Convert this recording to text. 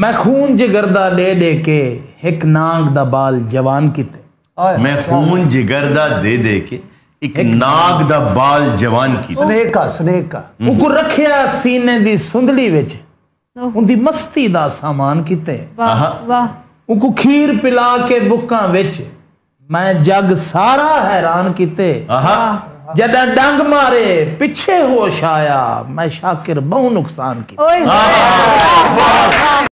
ਮੈਂ ਖੂਨ ਜਿਗਰ ਦਾ ਦੇ ਦੇ ਕੇ ਇੱਕ ਨਾਗ ਦਾ ਬਾਲ ਜਵਾਨ ਕੀਤੇ ਮੈਂ ਖੂਨ ਜਿਗਰ ਦਾ ਦੇ ਦੇ ਕੇ ਇੱਕ ਨਾਗ ਦਾ ਬਾਲ ਜਵਾਨ ਕੀਤਾ ਸਨੇਕਾ ਸਨੇਕਾ ਉਹ ਕੋ ਰੱਖਿਆ ਸੀਨੇ ਦੀ ਸੁੰਦਲੀ ਵਿੱਚ ਉਹਦੀ ਮਸਤੀ ਦਾ ਸਾਮਾਨ ਕੀਤੇ ਵਾਹ ਵਾਹ ਉਹ ਕੋ ਖੀਰ ਪਿਲਾ ਕੇ ਬੁੱਕਾਂ ਵਿੱਚ ਮੈਂ ਜੱਗ ਸਾਰਾ ਹੈਰਾਨ ਕੀਤੇ ਆਹਾ ਜਦਾਂ ਡੰਗ ਮਾਰੇ ਪਿੱਛੇ ਹੋਸ਼ ਆਇਆ ਮੈਂ ਸ਼ਾਕਿਰ ਬਹੁ ਨੁਕਸਾਨ ਕੀਤਾ ਵਾਹ ਵਾਹ